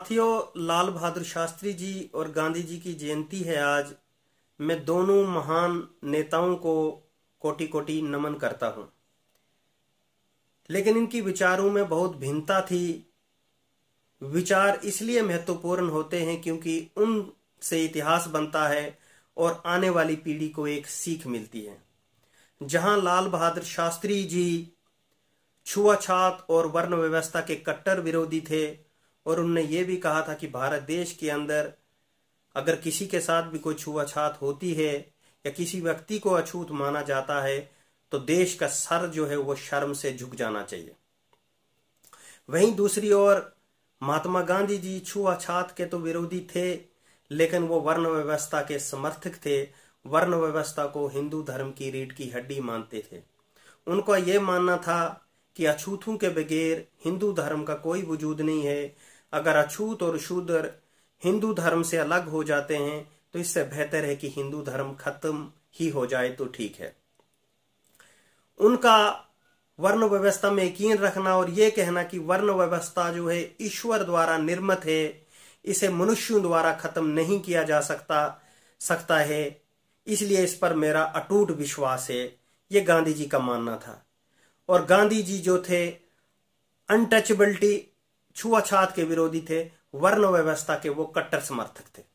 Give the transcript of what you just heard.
साथियों लाल बहादुर शास्त्री जी और गांधी जी की जयंती है आज मैं दोनों महान नेताओं को कोटि कोटि नमन करता हूं लेकिन इनकी विचारों में बहुत भिन्नता थी विचार इसलिए महत्वपूर्ण होते हैं क्योंकि उनसे इतिहास बनता है और आने वाली पीढ़ी को एक सीख मिलती है जहां लाल बहादुर शास्त्री जी छुआछात और वर्ण व्यवस्था के कट्टर विरोधी थे और उनने ये भी कहा था कि भारत देश के अंदर अगर किसी के साथ भी कोई छुआछात होती है या किसी व्यक्ति को अछूत माना जाता है तो देश का सर जो है वो शर्म से झुक जाना चाहिए वहीं दूसरी ओर महात्मा गांधी जी छुआछात के तो विरोधी थे लेकिन वो वर्ण व्यवस्था के समर्थक थे वर्ण व्यवस्था को हिंदू धर्म की रीढ़ की हड्डी मानते थे उनका यह मानना था कि अछूतों के बगैर हिंदू धर्म का कोई वजूद नहीं है अगर अछूत और शूद्र हिंदू धर्म से अलग हो जाते हैं तो इससे बेहतर है कि हिंदू धर्म खत्म ही हो जाए तो ठीक है उनका वर्ण व्यवस्था में यकीन रखना और यह कहना कि वर्ण व्यवस्था जो है ईश्वर द्वारा निर्मित है इसे मनुष्यों द्वारा खत्म नहीं किया जा सकता सकता है इसलिए इस पर मेरा अटूट विश्वास है यह गांधी जी का मानना था और गांधी जी जो थे अनटचबिलिटी छुआछात के विरोधी थे वर्ण व्यवस्था के वो कट्टर समर्थक थे